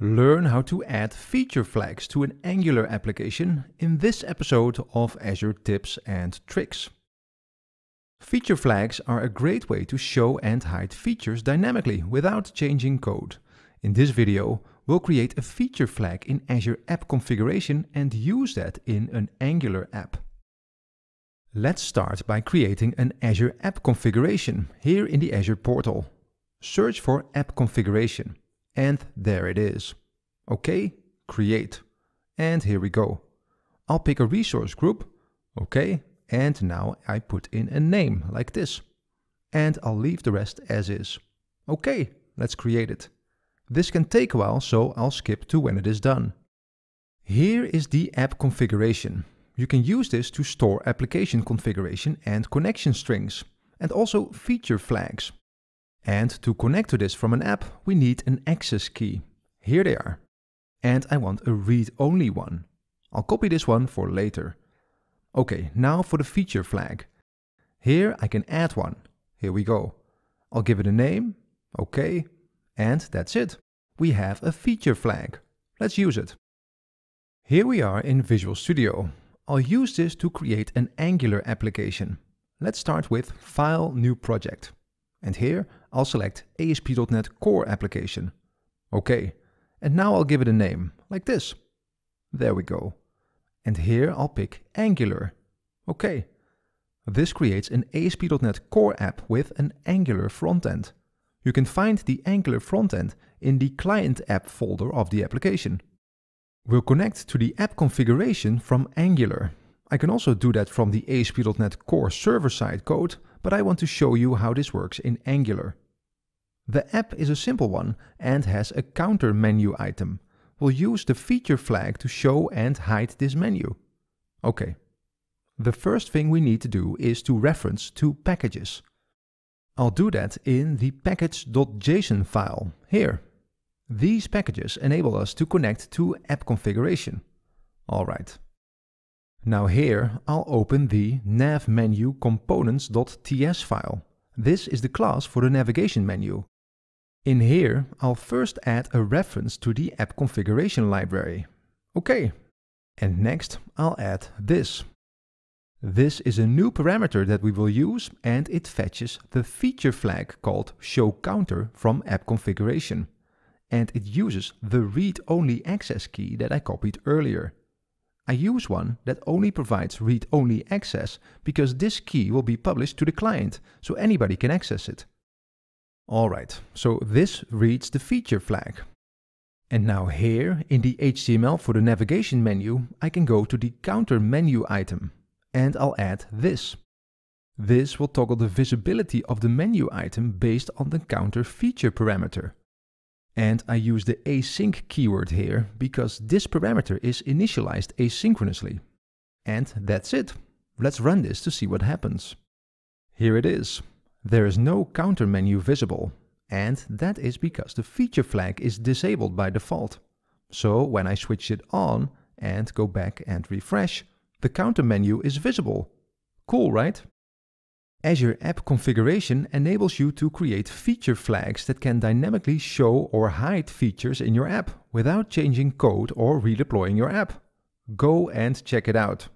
Learn how to add feature flags to an Angular application in this episode of Azure Tips and Tricks. Feature flags are a great way to show and hide features dynamically without changing code. In this video, we'll create a feature flag in Azure App Configuration and use that in an Angular app. Let's start by creating an Azure App Configuration here in the Azure portal. Search for App Configuration. And there it is. Okay, create. And here we go. I'll pick a resource group. Okay, and now I put in a name like this. And I'll leave the rest as is. Okay, let's create it. This can take a while, so I'll skip to when it is done. Here is the app configuration. You can use this to store application configuration and connection strings, and also feature flags. And to connect to this from an app, we need an access key. Here they are. And I want a read-only one. I'll copy this one for later. Okay, now for the feature flag. Here I can add one. Here we go. I'll give it a name. Okay. And that's it. We have a feature flag. Let's use it. Here we are in Visual Studio. I'll use this to create an Angular application. Let's start with File, New Project. And here I'll select ASP.NET Core Application. Okay, and now I'll give it a name, like this. There we go. And here I'll pick Angular. Okay, this creates an ASP.NET Core app with an Angular frontend. You can find the Angular frontend in the client app folder of the application. We'll connect to the app configuration from Angular. I can also do that from the ASP.NET Core server-side code but I want to show you how this works in Angular. The app is a simple one and has a counter menu item. We'll use the feature flag to show and hide this menu. Okay. The first thing we need to do is to reference two packages. I'll do that in the package.json file, here. These packages enable us to connect to app configuration. Alright, now here, I'll open the NavMenuComponents.ts file. This is the class for the navigation menu. In here, I'll first add a reference to the app configuration library. Okay. And next, I'll add this. This is a new parameter that we will use and it fetches the feature flag called showCounter from app configuration. And it uses the read-only access key that I copied earlier. I use one that only provides read-only access because this key will be published to the client, so anybody can access it. Alright, so this reads the feature flag. And now here, in the HTML for the navigation menu, I can go to the counter menu item. And I'll add this. This will toggle the visibility of the menu item based on the counter feature parameter. And I use the async keyword here because this parameter is initialized asynchronously. And that's it. Let's run this to see what happens. Here it is. There is no counter menu visible. And that is because the feature flag is disabled by default. So when I switch it on and go back and refresh, the counter menu is visible. Cool, right? Azure App Configuration enables you to create feature flags that can dynamically show or hide features in your app without changing code or redeploying your app. Go and check it out.